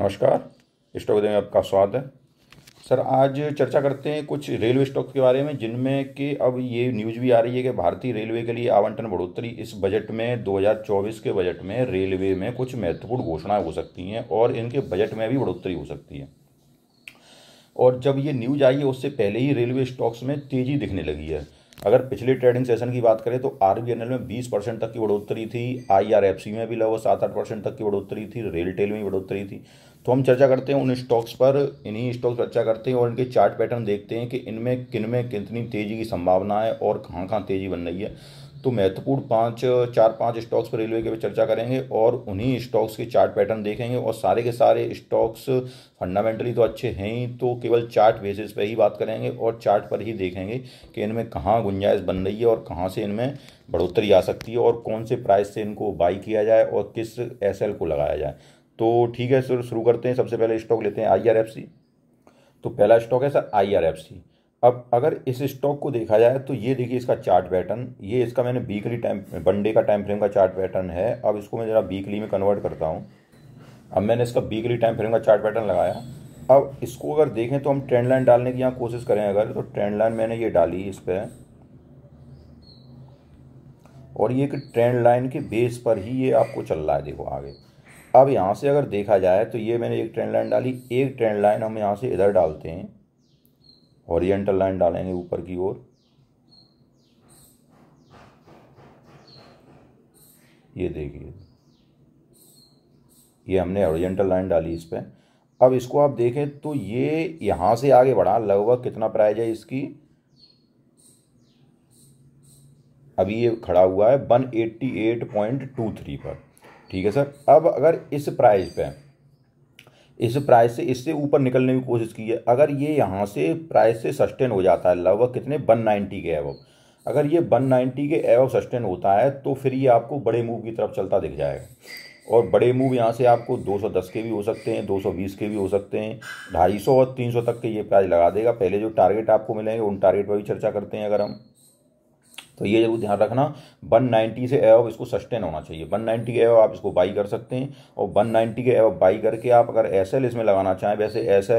नमस्कार स्टॉक में आपका स्वागत है सर आज चर्चा करते हैं कुछ रेलवे स्टॉक के बारे में जिनमें कि अब ये न्यूज़ भी आ रही है कि भारतीय रेलवे के लिए आवंटन बढ़ोतरी इस बजट में 2024 के बजट में रेलवे में कुछ महत्वपूर्ण घोषणाएं हो सकती हैं और इनके बजट में भी बढ़ोतरी हो सकती है और जब ये न्यूज आई है उससे पहले ही रेलवे स्टॉक्स में तेज़ी दिखने लगी है अगर पिछले ट्रेडिंग सेशन की बात करें तो आर में 20 परसेंट तक की बढ़ोतरी थी आई में भी लगभग सात आठ परसेंट तक की बढ़ोतरी थी रेलटेल में भी बढ़ोतरी थी तो हम चर्चा करते हैं उन स्टॉक्स पर इन्हीं स्टॉक्स पर चर्चा करते हैं और इनके चार्ट पैटर्न देखते हैं कि इनमें किन में कितनी तेज़ी की संभावना है और कहाँ कहाँ तेज़ी बन रही है तो महत्वपूर्ण पाँच चार पाँच स्टॉक्स पर रेलवे के पे चर्चा करेंगे और उन्हीं स्टॉक्स के चार्ट पैटर्न देखेंगे और सारे के सारे स्टॉक्स फंडामेंटली तो अच्छे हैं ही तो केवल चार्ट बेसिस पर ही बात करेंगे और चार्ट पर ही देखेंगे कि इनमें कहाँ गुंजाइश बन रही है और कहाँ से इनमें बढ़ोतरी आ सकती है और कौन से प्राइस से इनको बाई किया जाए और किस एस को लगाया जाए तो ठीक है सर शुरू करते हैं सबसे पहले स्टॉक लेते हैं आई तो पहला स्टॉक है सर आई अब अगर इस स्टॉक को देखा जाए तो ये देखिए इसका चार्ट पैटर्न ये इसका मैंने वीकली टाइम वनडे का टाइम फ्रेम का चार्ट पैटर्न है अब इसको मैं ज़रा वीकली में कन्वर्ट करता हूँ अब मैंने इसका वीकली टाइम फ्रेम का चार्ट पैटर्न लगाया अब इसको अगर देखें तो हम ट्रेंड लाइन डालने की यहाँ कोशिश करें अगर तो ट्रेंड लाइन मैंने ये डाली इस पर और ये कि ट्रेंड लाइन के बेस पर ही ये आपको चल रहा है देखो आगे अब यहाँ से अगर देखा जाए तो ये मैंने एक ट्रेंड लाइन डाली एक ट्रेंड लाइन हम यहाँ से इधर डालते हैं ओरिएंटल लाइन डालेंगे ऊपर की ओर ये देखिए ये हमने ओरिएंटल लाइन डाली इस पर अब इसको आप देखें तो ये यहां से आगे बढ़ा लगभग कितना प्राइज है इसकी अभी ये खड़ा हुआ है 188.23 पर ठीक है सर अब अगर इस प्राइस पे इस प्राइस से इससे ऊपर निकलने की कोशिश की है अगर ये यहाँ से प्राइस से सस्टेन हो जाता है लगभग कितने 190 के एवब अगर ये 190 के एवब सस्टेन होता है तो फिर ये आपको बड़े मूव की तरफ चलता दिख जाएगा और बड़े मूव यहाँ से आपको 210 के भी हो सकते हैं 220 के भी हो सकते हैं 250 और 300 तक के ये प्राइस लगा देगा पहले जो टारगेट आपको मिलेंगे उन टारगेट पर भी चर्चा करते हैं अगर हम तो ये जरूर ध्यान रखना 190 से एव इसको सस्टेन होना चाहिए 190 के एव आप इसको बाई कर सकते हैं और 190 के एव बाई करके आप अगर एस इसमें लगाना चाहें वैसे एस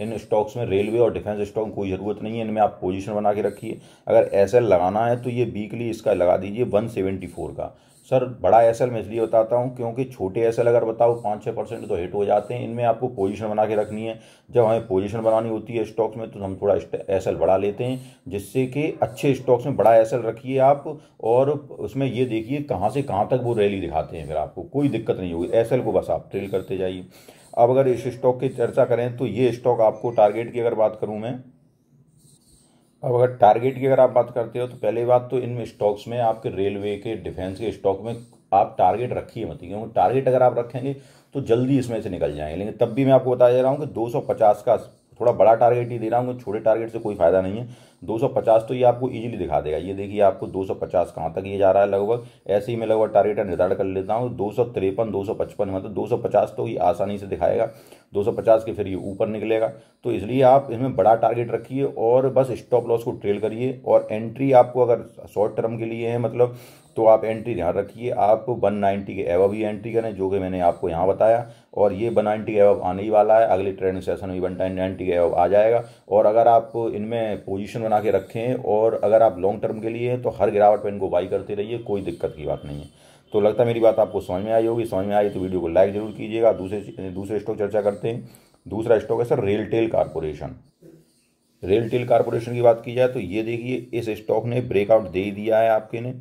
इन स्टॉक्स में रेलवे और डिफेंस स्टॉक कोई ज़रूरत नहीं है इनमें आप पोजीशन बना के रखिए अगर एस लगाना है तो ये वीकली इसका लगा दीजिए 174 का सर बड़ा एस एल मैं इसलिए बताता हूँ क्योंकि छोटे एस एल अगर बताओ पाँच छः परसेंट तो हिट हो जाते हैं इनमें आपको पोजीशन बना के रखनी है जब हमें पोजीशन बनानी होती है स्टॉक्स में तो हम थोड़ा एस एल बढ़ा लेते हैं जिससे कि अच्छे स्टॉक्स में बड़ा एस एल रखिए आप और उसमें ये देखिए कहाँ से कहाँ तक वो रैली दिखाते हैं फिर आपको कोई दिक्कत नहीं होगी एस एल को बस आप ट्रेल करते जाइए अब अगर इस स्टॉक की चर्चा करें तो ये स्टॉक आपको टारगेट की अगर बात करूँ मैं अब अगर टारगेट की अगर आप बात करते हो तो पहली बात तो इन स्टॉक्स में आपके रेलवे के डिफेंस के स्टॉक में आप टारगेट रखिए मत क्योंकि टारगेट अगर आप रखेंगे तो जल्दी इसमें से निकल जाएंगे लेकिन तब भी मैं आपको बता दे रहा हूँ कि 250 का थोड़ा बड़ा टारगेट ही दे रहा हूँ छोटे टारगेट से कोई फ़ायदा नहीं है 250 तो ये आपको इजीली दिखा देगा ये देखिए आपको 250 कहाँ तक ये जा रहा है लगभग ऐसे ही मैं लगभग टारगेट निर्धारण कर लेता हूँ दो सौ तिरपन दो सौ पचपन मतलब दो सौ पचास तो ये आसानी से दिखाएगा 250 के फिर ये ऊपर निकलेगा तो इसलिए आप इसमें बड़ा टारगेट रखिए और बस स्टॉप लॉस को ट्रेल करिए और एंट्री आपको अगर शॉर्ट टर्म के लिए है मतलब तो आप एंट्री ध्यान रखिए आप 190 के एवब ही एंट्री करें जो कि मैंने आपको यहाँ बताया और ये 190 के एवब आने ही वाला है अगले ट्रेनिंग सेशन में वन नाइन्टी के एवब आ जाएगा और अगर आप इनमें पोजीशन बना के रखें और अगर आप लॉन्ग टर्म के लिए तो हर गिरावट पर इनको बाई करते रहिए कोई दिक्कत की बात नहीं है तो लगता है मेरी बात आपको समझ में आई होगी समझ में आई तो वीडियो को लाइक जरूर कीजिएगा दूसरे दूसरे स्टॉक चर्चा करते हैं दूसरा स्टॉक है sir RailTel corporation RailTel corporation की बात की जाए तो ये देखिए इस स्टॉक ने ब्रेकआउट दे ही दिया है आपके ने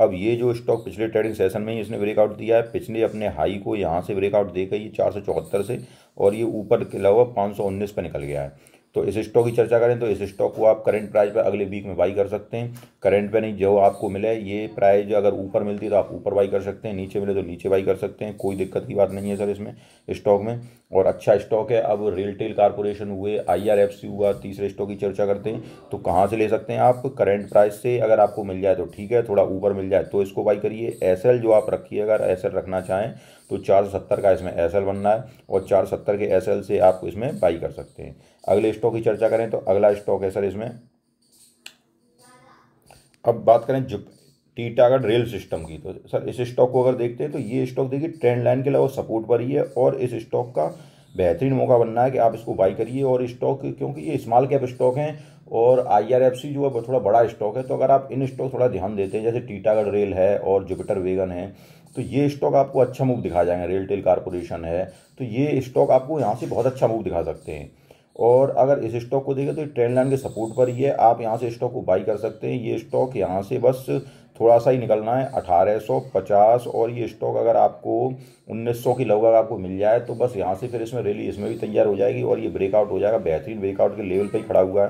अब ये जो स्टॉक पिछले ट्रेडिंग सेशन में ही इसने ब्रेकआउट दिया है पिछले अपने हाई को यहाँ से ब्रेकआउट देकर ये चार से और ये ऊपर के अलावा पाँच पर निकल गया है तो इस स्टॉक की चर्चा करें तो इस स्टॉक को आप करंट प्राइस पर अगले वीक में बाई कर सकते हैं करंट पे नहीं जो आपको मिले ये प्राइस अगर ऊपर मिलती है तो आप ऊपर बाई कर सकते हैं नीचे मिले तो नीचे बाई कर सकते हैं कोई दिक्कत की बात नहीं है सर इसमें स्टॉक में और अच्छा स्टॉक है अब रिटेल कारपोरेशन हुए आई हुआ तीसरे स्टॉक की चर्चा करते हैं तो कहाँ से ले सकते हैं आप करेंट प्राइस से अगर आपको मिल जाए तो ठीक है थोड़ा ऊपर मिल जाए तो इसको बाई करिए एस जो आप रखिए अगर एस रखना चाहें तो चार सत्तर का इसमें एस बनना है और चार सत्तर के एस से आप इसमें बाई कर सकते हैं अगले स्टॉक की चर्चा करें तो अगला स्टॉक है सर इसमें अब बात करें जुप टीटागढ़ रेल सिस्टम की तो सर इस स्टॉक को अगर देखते हैं तो ये स्टॉक देखिए ट्रेंड लाइन के अलावा सपोर्ट पर ही है और इस स्टॉक का बेहतरीन मौका बनना है कि आप इसको बाई करिए और स्टॉक क्योंकि ये स्मॉल कैप स्टॉक हैं और आईआरएफसी जो है थोड़ा बड़ा स्टॉक है तो अगर आप इन स्टॉक थोड़ा ध्यान देते हैं जैसे टीटागढ़ रेल है और जुपिटर वेगन है तो ये स्टॉक आपको अच्छा मूव दिखा जाएंगे रेलटेल कारपोरेशन है तो ये स्टॉक आपको यहाँ से बहुत अच्छा मूव दिखा सकते हैं और अगर इस स्टॉक को देखें तो ट्रेंड लाइन के सपोर्ट पर ही है आप यहाँ से स्टॉक को बाई कर सकते हैं ये स्टॉक यहाँ से बस थोड़ा सा ही निकलना है पचास और ये स्टॉक अगर आपको 1900 की लगभग आपको मिल जाए तो बस यहाँ से फिर इसमें रैली इसमें भी तैयार हो जाएगी और ये ब्रेकआउट हो जाएगा बेहतरीन ब्रेकआउट के लेवल पर ही खड़ा हुआ है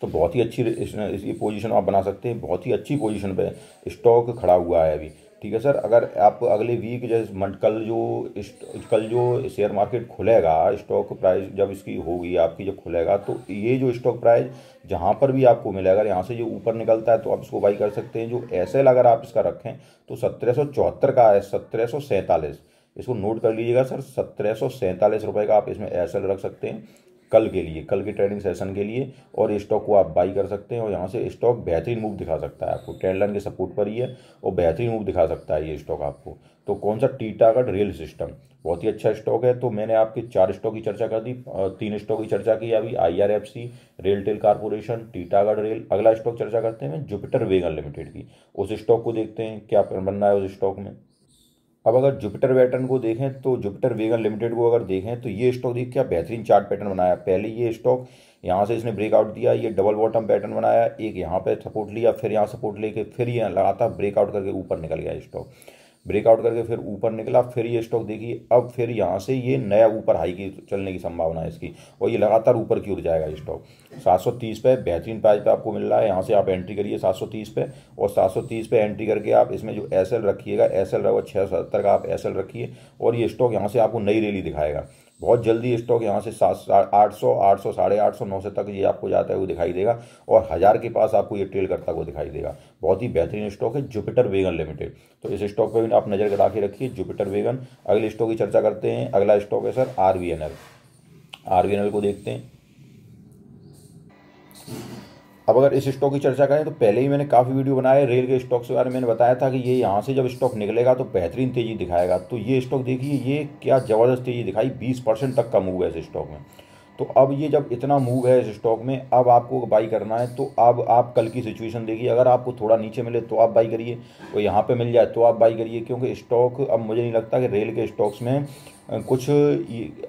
तो बहुत ही अच्छी इसकी पोजीशन आप बना सकते हैं बहुत ही अच्छी पोजीशन पे स्टॉक खड़ा हुआ है अभी ठीक है सर अगर आप अगले वीक जैसे कल जो कल जो शेयर मार्केट खुलेगा स्टॉक प्राइस जब इसकी होगी आपकी जब खुलेगा तो ये जो स्टॉक प्राइस जहाँ पर भी आपको मिलेगा यहाँ से जो ऊपर निकलता है तो आप इसको बाई कर सकते हैं जो एस अगर आप इसका रखें तो सत्रह का है सत्रह इसको नोट कर लीजिएगा सर सत्रह रुपए का आप इसमें एस रख सकते हैं कल के लिए कल के ट्रेडिंग सेशन के लिए और स्टॉक को आप बाई कर सकते हैं और यहाँ से स्टॉक बेहतरीन मूव दिखा सकता है आपको ट्रेंड लाइन के सपोर्ट पर ही है और बेहतरीन मूव दिखा सकता है ये स्टॉक आपको तो कौन सा टीटागट रेल रियल सिस्टम बहुत ही अच्छा स्टॉक है तो मैंने आपके चार स्टॉक की चर्चा कर दी तीन स्टॉक की चर्चा की अभी I R F C RailTel corporation Titagarh rail अगला स्टॉक चर्चा करते हैं जुपिटर वेगन लिमिटेड की उस स्टॉक को देखते हैं क्या बनना है उस स्टॉक में अब अगर जुपिटर पैटर्न को देखें तो जुपिटर वेगन लिमिटेड को अगर देखें तो ये स्टॉक देख क्या बेहतरीन चार्ट पैटर्न बनाया पहले ये स्टॉक यहाँ से इसने ब्रेकआउट दिया ये डबल बॉटम पैटर्न बनाया एक यहाँ पे सपोर्ट लिया फिर यहाँ सपोर्ट लेके फिर ये लगातार ब्रेकआउट करके ऊपर निकल गया स्टॉक ब्रेकआउट करके फिर ऊपर निकला फिर ये स्टॉक देखिए अब फिर यहाँ से ये नया ऊपर हाई की चलने की संभावना है इसकी और ये लगातार ऊपर की उड़ जाएगा ये स्टॉक 730 पे बेहतरीन प्राइस पे आपको मिल रहा है यहाँ से आप एंट्री करिए 730 पे और 730 पे एंट्री करके आप इसमें जो एस रखिएगा एस एल रहेगा छः का आप एस रखिए और ये स्टॉक यहाँ से आपको नई रैली दिखाएगा बहुत जल्दी स्टॉक यहाँ से सात आठ सौ आठ सौ साढ़े आठ सौ नौ सौ तक ये आपको जाता है वो दिखाई देगा और हज़ार के पास आपको ये ट्रेल करता हुआ दिखाई देगा बहुत ही बेहतरीन स्टॉक है जुपिटर वेगन लिमिटेड तो इस स्टॉक पर भी आप नज़र करा के रखिए जुपिटर वेगन अगले स्टॉक की चर्चा करते हैं अगला स्टॉक है sir R V N L R V N L को देखते हैं अब अगर इस स्टॉक की चर्चा करें तो पहले ही मैंने काफ़ी वीडियो बनाए रेल के स्टॉक के बारे में मैंने बताया था कि ये यहाँ से जब स्टॉक निकलेगा तो बेहतरीन तेज़ी दिखाएगा तो ये स्टॉक देखिए ये क्या ज़बरदस्त तेज़ी दिखाई बीस परसेंट तक का मूव है इस स्टॉक में तो अब ये जब इतना मूव है इस स्टॉक में अब आपको बाई करना है तो अब आप कल की सिचुएशन देखिए अगर आपको थोड़ा नीचे मिले तो आप बाई करिए और यहाँ पे मिल जाए तो आप बाई करिए क्योंकि स्टॉक अब मुझे नहीं लगता कि रेल के स्टॉक्स में कुछ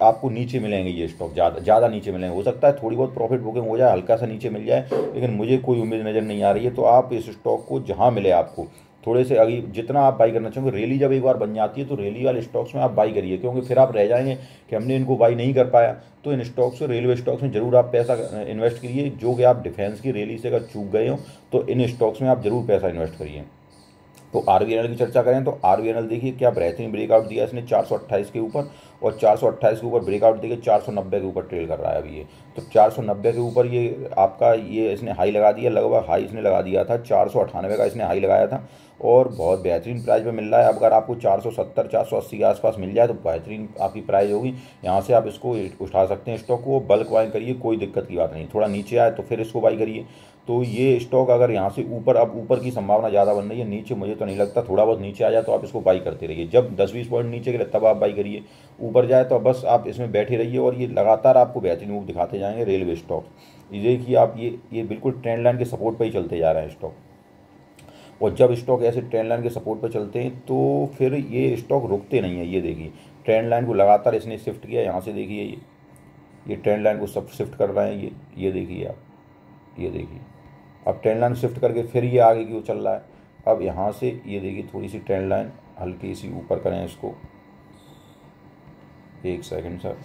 आपको नीचे मिलेंगे ये स्टॉक ज़्यादा ज़्यादा नीचे मिलेंगे हो सकता है थोड़ी बहुत प्रॉफिट बुकिंग हो जाए हल्का सा नीचे मिल जाए लेकिन मुझे कोई उम्मीद नज़र नहीं आ रही है तो आप इस स्टॉक को जहाँ मिले आपको थोड़े से अभी जितना आप बाई करना चाहोगे रैली जब एक बार बन जाती है तो रैली वाले स्टॉक्स में आप बाई करिए क्योंकि फिर आप रह जाएंगे कि हमने इनको बाई नहीं कर पाया तो इन स्टॉक्स रेलवे स्टॉक्स में ज़रूर आप पैसा इन्वेस्ट करिए जो कि आप डिफेंस की रैली से अगर चूक गए हो तो इन स्टॉक्स में आप ज़रूर पैसा इन्वेस्ट करिए तो आर वी की चर्चा करें तो आर वी देखिए क्या बेहतरीन ब्रेकआउट दिया इसने 428 के ऊपर और अट्ठाईस के ऊपर ब्रेकआउट देखिए नब्बे के ऊपर ट्रेड कर रहा है अभी ये तो नब्बे के ऊपर ये आपका ये इसने हाई लगा दिया लगभग हाई इसने लगा दिया था चार का इसने हाई लगाया था और बहुत बेहतरीन प्राइस में मिल रहा है अब अगर आपको 470 480 के आसपास मिल जाए तो बेहतरीन आपकी प्राइस होगी यहाँ से आप इसको उठा सकते हैं स्टॉक को बल्क बाइंग करिए कोई दिक्कत की बात नहीं थोड़ा नीचे आए तो फिर इसको बाई करिए तो ये स्टॉक अगर यहाँ से ऊपर अब ऊपर की संभावना ज़्यादा बन रही है नीचे मुझे तो नहीं लगता थोड़ा बहुत नीचे आ जाए तो आप इसको बाई करते रहिए जब दस बीस पॉइंट नीचे गिरे तब आप बाई करिए ऊपर जाए तो बस आप इसमें बैठे रहिए और ये लगातार आपको बेहतरीन मूव दिखाते जाएंगे रेलवे स्टॉक ये देखिए आप ये ये बिल्कुल ट्रेंड लाइन के सपोर्ट पर ही चलते जा रहे हैं स्टॉक और जब स्टॉक ऐसे ट्रेंड लाइन के सपोर्ट पर चलते हैं तो फिर ये स्टॉक रुकते नहीं है ये देखिए ट्रेंड लाइन को लगातार इसने शिफ्ट किया यहाँ से देखिए ये ये ट्रेंड लाइन को सब शिफ्ट कर रहे हैं ये ये देखिए आप ये देखिए अब ट्रेंड लाइन शिफ्ट करके फिर ये आगे की ओर चल रहा है अब यहाँ से ये देखिए थोड़ी सी ट्रेंड लाइन हल्की सी ऊपर करें इसको एक सेकंड सर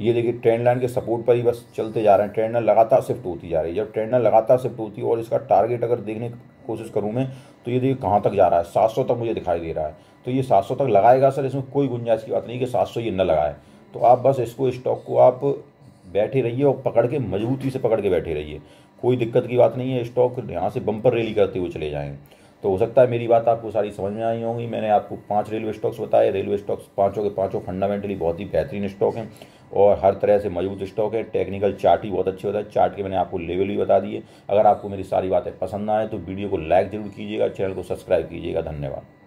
ये देखिए ट्रेंड लाइन के सपोर्ट पर ही बस चलते जा रहे हैं ट्रेंड लाइन लगातार शिफ्ट होती जा रही है जब ट्रेंड लाइन लगातार शिफ्ट होती है और इसका टारगेट अगर देखने की कोशिश करूँ मैं तो ये देखिए कहाँ तक जा रहा है सात सौ तक मुझे दिखाई दे रहा है तो ये सात सौ तक लगाएगा सर इसमें कोई गुंजाइश की बात नहीं कि सात सौ ये न लगाए तो आप बस इसको स्टॉक को आप बैठे रहिए और पकड़ के मजबूती से पकड़ के बैठे रहिए कोई दिक्कत की बात नहीं है स्टॉक यहाँ से बम्पर रैली करते हुए चले जाएँ तो हो सकता है मेरी बात आपको सारी समझ में आई होगी मैंने आपको पांच रेलवे स्टॉक्स बताए रेलवे स्टॉक्स पांचों के पांचों फंडामेंटली बहुत ही बेहतरीन स्टॉक हैं और हर तरह से मजबूत स्टॉक है टेक्निकल चार्ट ही बहुत अच्छे होता है चार्ट के मैंने आपको लेवल भी बता दिए अगर आपको मेरी सारी बातें पसंद आए तो वीडियो को लाइक जरूर कीजिएगा चैनल को सब्सक्राइब कीजिएगा धन्यवाद